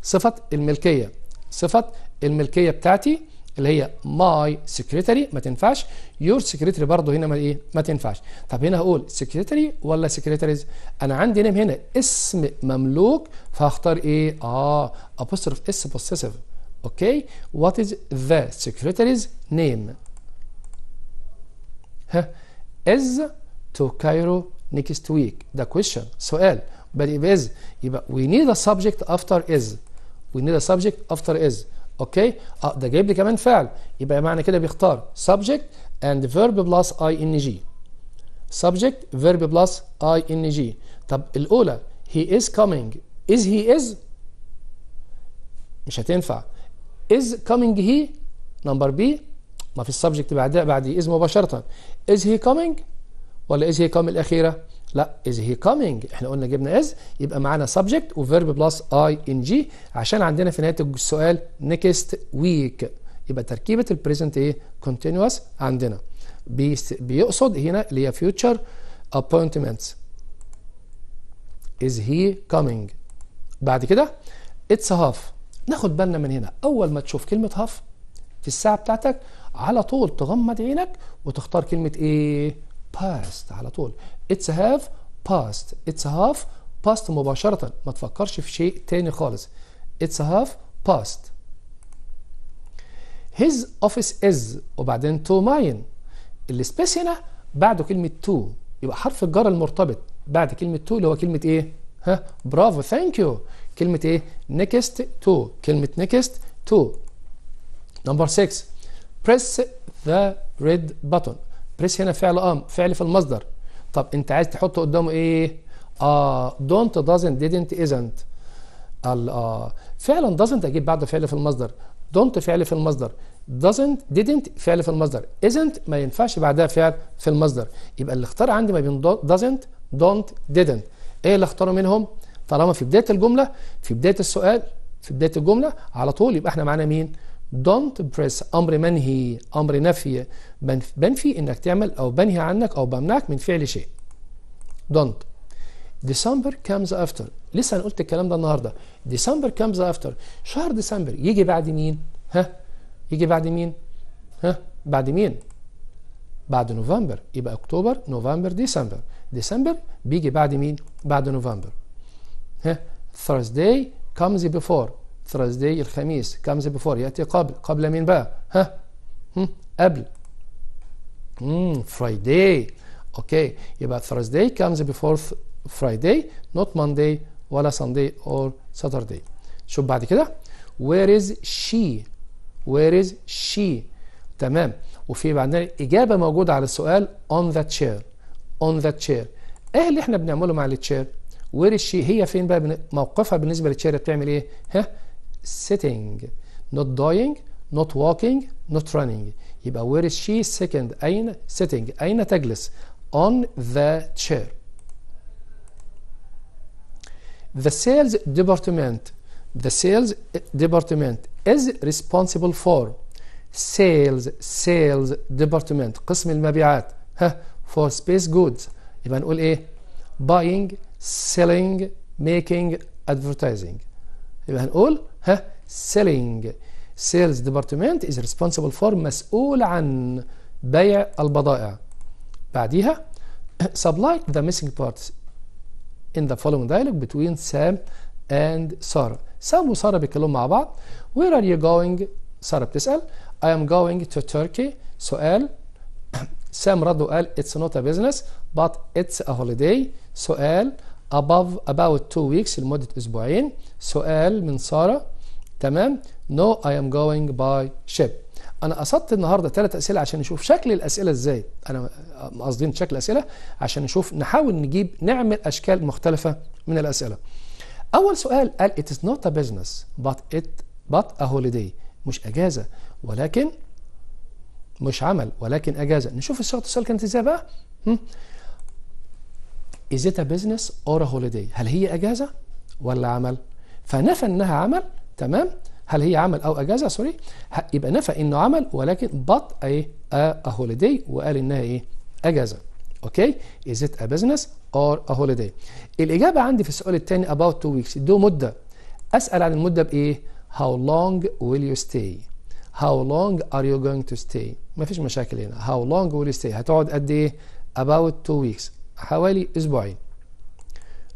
صفة الملكية صفة الملكية بتاعتي اللي هي ماي سكرتري ما تنفعش يور سكرتري برضه هنا ما ايه ما تنفعش طب هنا هقول سكرتري ولا سكرتريز انا عندي نيم هنا اسم مملوك فهختار ايه اه ابوستروف اس بوسيسيف اوكي وات از ذا سكرتريز نيم ها is to Cairo next week ده question سؤال but يبقى is يبقى we need a subject after is we need a subject after is اوكي اه ده جايب لي كمان فعل يبقى معنى كده بيختار subject and verb plus ing subject verb plus ing طب الاولى he is coming is he is مش هتنفع is coming he number b ما في السبجكت بعدها بعد از مباشره از هي كومينج ولا از هي كام الاخيره لا از هي كومينج احنا قلنا جبنا از يبقى معانا سبجكت وفيرب بلس اي ان جي عشان عندنا في نهايه السؤال نيكست ويك يبقى تركيبه البريزنت ايه كونتينوس عندنا بيقصد هنا اللي هي future appointments is he coming بعد كده it's half ناخد بالنا من هنا اول ما تشوف كلمه half في الساعه بتاعتك على طول تغمض عينك وتختار كلمة ايه past على طول it's half past it's half past مباشرة ما تفكرش في شيء تاني خالص it's half past his office is وبعدين to mine السبيس هنا بعده كلمة to يبقى حرف الجر المرتبط بعد كلمة to اللي هو كلمة ايه ها برافو ثانك يو كلمة ايه next to كلمة next to نمبر 6 press the red button press هنا فعل ام آه، فعل في المصدر طب انت عايز تحط قدامه ايه اه don't doesn't didn't isn't اه فعلا doesn't اجيب بعده فعل في المصدر don't فعل في المصدر doesn't didn't فعل في المصدر isn't ما ينفعش بعدها فعل في المصدر يبقى اللي اختار عندي ما بين doesn't don't didn't ايه اللي اختاره منهم طالما في بدايه الجمله في بدايه السؤال في بدايه الجمله على طول يبقى احنا معانا مين don't press امر منهي امر نفي بنفي انك تعمل او بنهي عنك او بمنعك من فعل شيء don't December comes after لسه انا قلت الكلام ده النهارده December comes after شهر ديسمبر يجي بعد مين ها يجي بعد مين ها بعد مين بعد نوفمبر يبقى اكتوبر نوفمبر ديسمبر ديسمبر بيجي بعد مين بعد نوفمبر ها Thursday comes before ثرزدي الخميس كامز بفور يأتي قبل قبل من بقى ها هم؟ قبل امم فرايداي اوكي يبقى ثرزداي كامز بفور فرايداي نوت ماندي ولا ساندي اور ساتردي شوف بعد كده وير از شي وير از شي تمام وفي بعدنا إجابة موجودة على السؤال on the chair on the chair ايه اللي احنا بنعمله مع التشير وير شي هي فين بقى موقفها بالنسبة للتشير بتعمل ايه ها sitting not dying not walking not running يبقى where is she second أين sitting أين تجلس on the chair the sales department the sales department is responsible for sales sales department قسم المبيعات for space goods يبقى نقول ايه buying selling making advertising الهنقول ها selling sales department is responsible for مسؤول عن بيع البضائع بعديها supply the missing parts in the following dialogue between Sam and Sarah Sam وسارة Sarah مع بعض where are you going سارة بتسأل I am going to Turkey سؤال Sam رد وقال it's not a business but it's a holiday سؤال above about two weeks لمدة أسبوعين سؤال من سارة تمام no I am going by ship أنا قصدت النهاردة ثلاث أسئلة عشان نشوف شكل الأسئلة إزاي أنا قصدين شكل الأسئلة عشان نشوف نحاول نجيب نعمل أشكال مختلفة من الأسئلة أول سؤال قال it is not a business but it but a holiday مش أجازة ولكن مش عمل ولكن أجازة نشوف الصيغة السؤال كانت إزاي بقى is it a business or a holiday هل هي اجازه ولا عمل فنفى انها عمل تمام هل هي عمل او اجازه سوري يبقى نفى انه عمل ولكن but ايه a holiday وقال انها ايه اجازه اوكي is it a business or a holiday الاجابه عندي في السؤال الثاني about two weeks دو مده اسال عن المده بايه how long will you stay how long are you going to stay مفيش مشاكل هنا how long will you stay هتقعد قد ايه about two weeks حوالي أسبوعين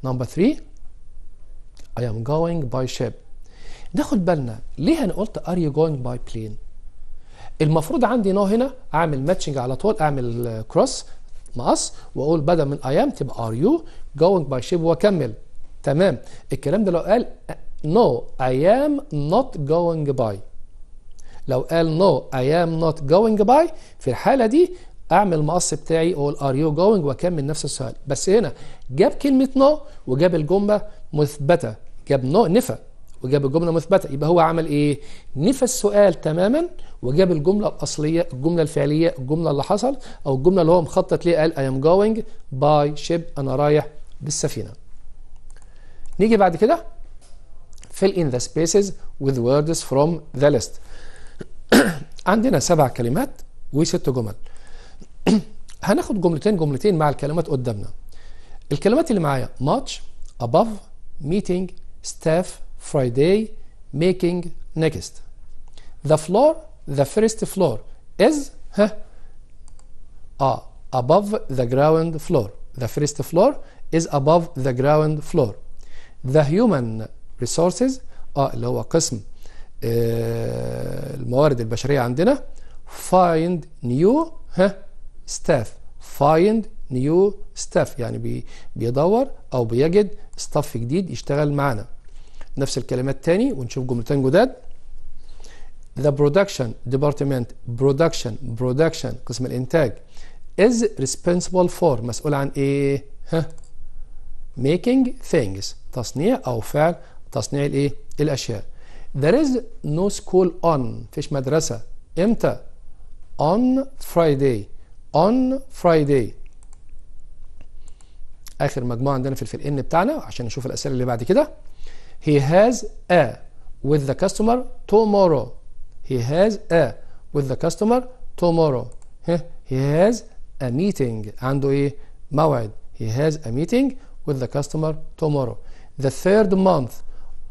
نمبر 3 I am going by ship ناخد بالنا ليه انا قلت are you going by plane المفروض عندي نو هنا اعمل ماتشنج على طول اعمل كروس مقص واقول بدل من I am تبقى are you going by ship واكمل تمام الكلام ده لو قال no I am not going by لو قال no I am not going by في الحالة دي اعمل مقص بتاعي اقول ار يو جوينج واكمل نفس السؤال بس هنا جاب كلمه نو وجاب الجمله مثبته جاب نو نفى وجاب الجمله مثبته يبقى هو عمل ايه نفى السؤال تماما وجاب الجمله الاصليه الجمله الفعليه الجمله اللي حصل او الجمله اللي هو مخطط ليها قال اي ام جوينج باي شيب انا رايح بالسفينه نيجي بعد كده fill in the spaces with words from the list عندنا سبع كلمات وست جمل هناخد جملتين جملتين مع الكلمات قدامنا الكلمات اللي معايا ماتش اباف ميتينج ستاف فرايداي ميكينج نيكست ذا فلور ذا فيرست فلور از ها اه اباف ذا جراوند فلور ذا فيرست فلور از اباف ذا جراوند فلور ذا هيومن ريسورسز اه اللي هو قسم آه، الموارد البشريه عندنا فايند نيو ها ستاف فايند نيو ستاف يعني بي بيدور او بيجد ستاف جديد يشتغل معانا نفس الكلمات تاني ونشوف جملتين جداد The production department production production قسم الانتاج is responsible for مسؤول عن ايه؟ ها making things تصنيع او فعل تصنيع الايه؟ الاشياء There is no school on فيش مدرسة امتى؟ on Friday on Friday اخر مجموعة عندنا في الفريق ان بتاعنا عشان نشوف الأسئلة اللي بعد كده he has a with the customer tomorrow he has a with the customer tomorrow he has a meeting عنده ايه موعد he has a meeting with the customer tomorrow the third month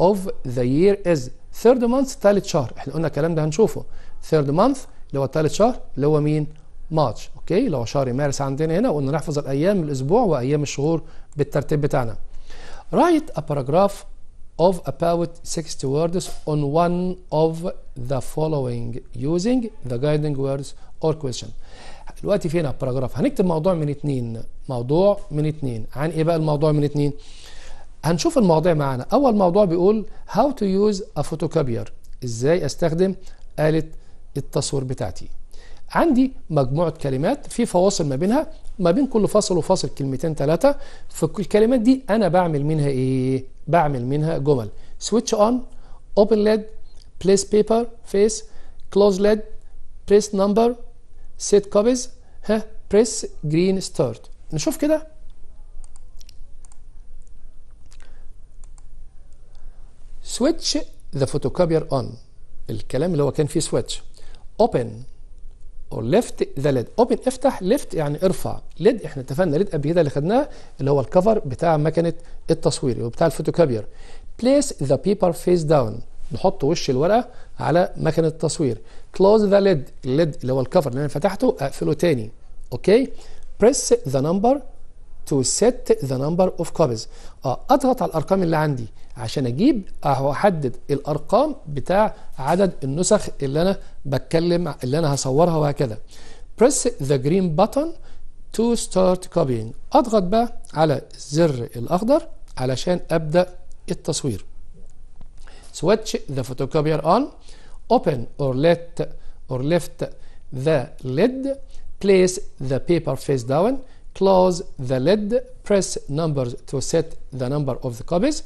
of the year is third month ثالث شهر احنا قلنا الكلام ده هنشوفه third month اللي هو ثالث شهر اللي هو مين ماتش اوكي اللي هو شهر مارس عندنا هنا وقلنا نحفظ الايام الاسبوع وايام الشهور بالترتيب بتاعنا رايت ا باراجراف of about 60 words on one of the following using the guiding words or question دلوقتي فينا باراجراف هنكتب موضوع من اتنين موضوع من اتنين عن ايه بقى الموضوع من اتنين هنشوف المواضيع معانا اول موضوع بيقول how to use a photocopier ازاي استخدم آلة التصوير بتاعتي عندي مجموعة كلمات في فواصل ما بينها ما بين كل فاصل وفاصل كلمتين ثلاثة فالكلمات دي أنا بعمل منها إيه؟ بعمل منها جمل switch on open ليد place paper face close ليد press number set copies ها press green start نشوف كده switch the photocopier on الكلام اللي هو كان فيه switch open اور ليفت ذا ليد اوبن افتح ليفت يعني ارفع ليد احنا اتفقنا ليد قبل كده اللي خدناه اللي هو الكفر بتاع مكنه التصوير وبتاع الفوتوكوبير بليس ذا بيبر فيس داون نحط وش الورقه على مكنه التصوير كلوز ذا ليد الليد اللي هو الكفر اللي انا فتحته اقفله تاني اوكي بريس ذا نمبر تو سيت ذا نمبر اوف كوبيز اضغط على الارقام اللي عندي عشان اجيب او احدد الارقام بتاع عدد النسخ اللي انا بتكلم اللي انا هصورها وهكذا press the green button to start copying اضغط بقى على الزر الاخضر علشان ابدا التصوير switch the photocopier on open or let or lift the lid place the paper face down close the lid press numbers to set the number of the copies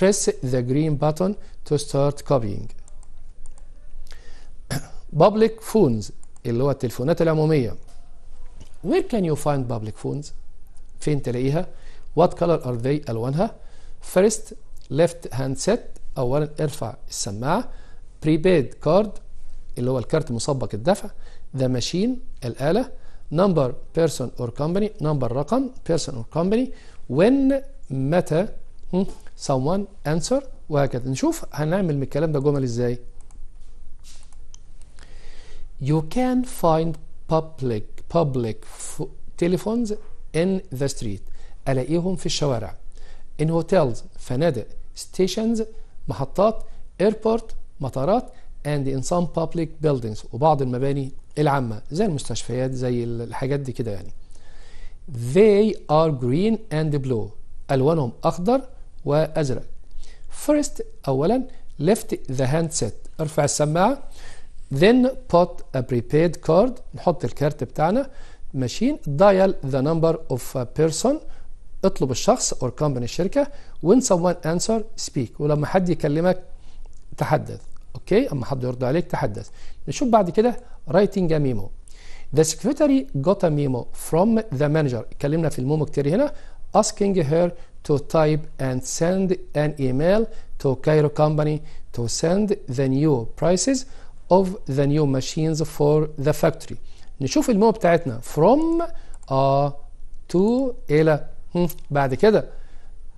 press the green button to start copying public phones اللي هو التليفونات العمومية where can you find public phones فين تلاقيها what color are they ألوانها first left handset أولا ارفع السماعة prepaid card اللي هو الكارت مسبق الدفع the machine الآلة number person or company number رقم person or company when متى someone answer وهكذا نشوف هنعمل من الكلام ده جمل ازاي you can find public public telephones in the street ألاقيهم في الشوارع in hotels فنادق stations محطات airport مطارات and in some public buildings وبعض المباني العامة زي المستشفيات زي الحاجات دي كده يعني they are green and blue ألوانهم أخضر وأزرق First أولا lift the handset ارفع السماعة then put a prepaid card نحط الكارت بتاعنا ماشيين dial the number of a person اطلب الشخص or company الشركة when someone answer speak ولما حد يكلمك تحدث اوكي اما حد يرد عليك تحدث نشوف بعد كده writing a memo The secretary got a memo from the manager اتكلمنا في الميمو كتير هنا asking her to type and send an email to Cairo company to send the new prices of the new machines for the factory نشوف المو بتاعتنا from a to إلى بعد كده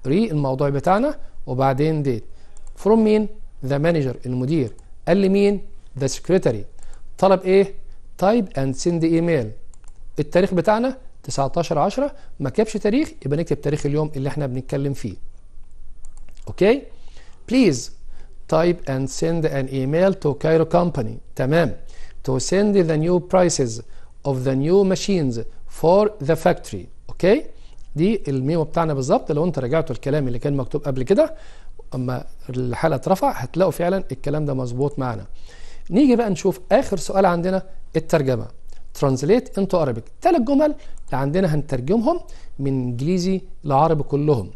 ري الموضوع بتاعنا وبعدين date from مين the manager المدير قال لي مين the secretary طلب ايه type and send email التاريخ بتاعنا 19 10 ما كتبش تاريخ يبقى نكتب تاريخ اليوم اللي احنا بنتكلم فيه اوكي بليز تايب اند سند ان ايميل تو كايرو كومباني تمام تو سند ذا نيو برايسز اوف ذا نيو ماشينز فور ذا فاكتوري اوكي دي الميمو بتاعنا بالظبط لو انت راجعت الكلام اللي كان مكتوب قبل كده اما الحاله اترفع هتلاقوا فعلا الكلام ده مظبوط معنا نيجي بقى نشوف اخر سؤال عندنا الترجمه ترانزليت انتو Arabic ثلاث جمل اللي عندنا هنترجمهم من انجليزي لعربي كلهم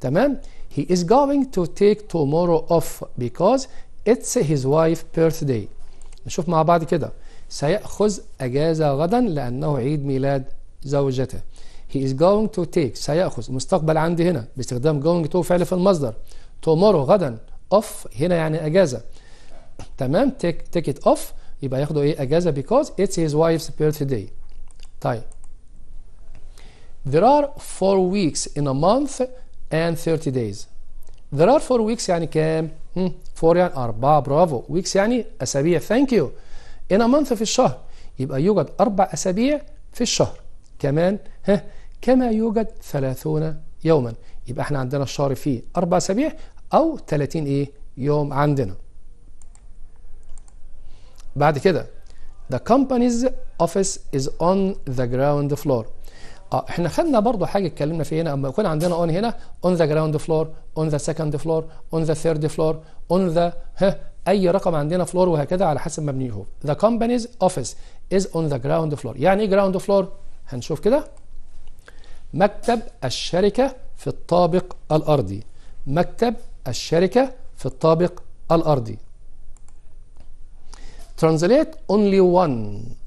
تمام he is going to take tomorrow off because it's his وايف birthday نشوف مع بعض كده سيأخذ أجازة غدا لأنه عيد ميلاد زوجته he is going to take سيأخذ المستقبل عندي هنا باستخدام going to فعل في المصدر tomorrow غدا off هنا يعني أجازة تمام take, take it off يبقى ياخدوا ايه اجازه because it's his wife's birthday طيب there are four weeks in a month and 30 days there are four weeks يعني كام؟ فور يعني اربعة برافو weeks يعني اسابيع thank you in a month في الشهر يبقى يوجد اربع اسابيع في الشهر كمان ها كما يوجد 30 يوما يبقى احنا عندنا الشهر فيه اربع اسابيع او 30 ايه يوم عندنا بعد كده the company's office is on the ground floor اه احنا خدنا برضو حاجه اتكلمنا فيها هنا اما يكون عندنا on هنا on the ground floor on the second floor on the third floor on the ها اي رقم عندنا فلور وهكذا على حسب ما هو the company's office is on the ground floor يعني ايه ground floor هنشوف كده مكتب الشركه في الطابق الارضي مكتب الشركه في الطابق الارضي translate only one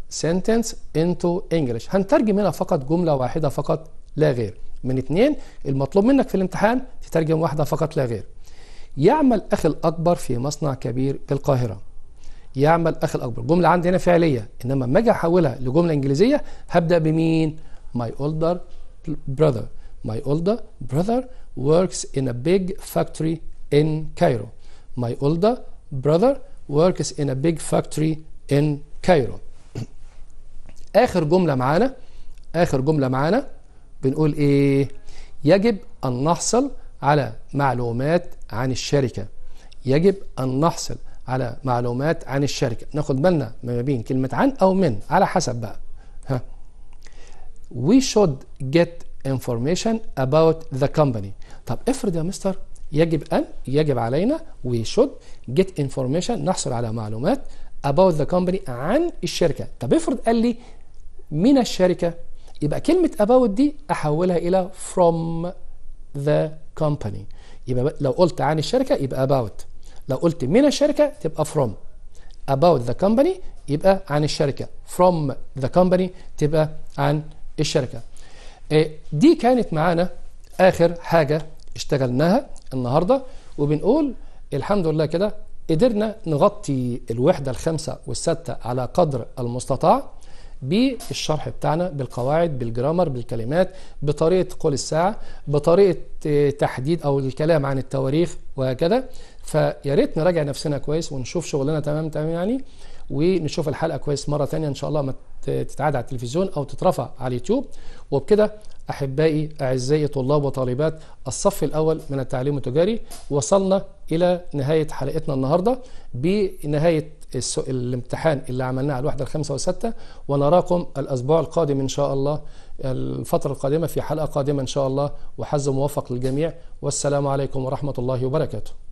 sentence into English هنترجم هنا فقط جملة واحدة فقط لا غير من اتنين المطلوب منك في الامتحان تترجم واحدة فقط لا غير يعمل أخي الأكبر في مصنع كبير القاهرة يعمل أخي الأكبر جملة عندي هنا فعلية إنما لما أجي أحولها لجملة إنجليزية هبدأ بمين my older brother my older brother works in a big factory in Cairo my older brother works in a big factory in Cairo آخر جملة معانا آخر جملة معانا بنقول إيه يجب أن نحصل على معلومات عن الشركة يجب أن نحصل على معلومات عن الشركة ناخد بالنا ما بين كلمة عن أو من على حسب بقى ها. We should get information about the company طب افرض يا مستر يجب أن يجب علينا we should get information نحصل على معلومات about the company عن الشركة طب افرض قال لي من الشركة يبقى كلمة about دي أحولها إلى from the company يبقى لو قلت عن الشركة يبقى about لو قلت من الشركة تبقى from about the company يبقى عن الشركة from the company تبقى عن الشركة إيه، دي كانت معانا آخر حاجة اشتغلناها النهارده وبنقول الحمد لله كده قدرنا نغطي الوحدة الخامسة والستة على قدر المستطاع بالشرح بتاعنا بالقواعد بالجرامر بالكلمات بطريقة قول الساعة بطريقة آه، تحديد أو الكلام عن التواريخ وهكذا فيا ريت نراجع نفسنا كويس ونشوف شغلنا تمام تمام يعني ونشوف الحلقه كويس مره ثانيه ان شاء الله ما تتعاد على التلفزيون او تترفع على اليوتيوب وبكده احبائي اعزائي طلاب وطالبات الصف الاول من التعليم التجاري وصلنا الى نهايه حلقتنا النهارده بنهايه الامتحان اللي عملناه على الوحده الخامسه والسته ونراكم الاسبوع القادم ان شاء الله الفتره القادمه في حلقه قادمه ان شاء الله وحظ موفق للجميع والسلام عليكم ورحمه الله وبركاته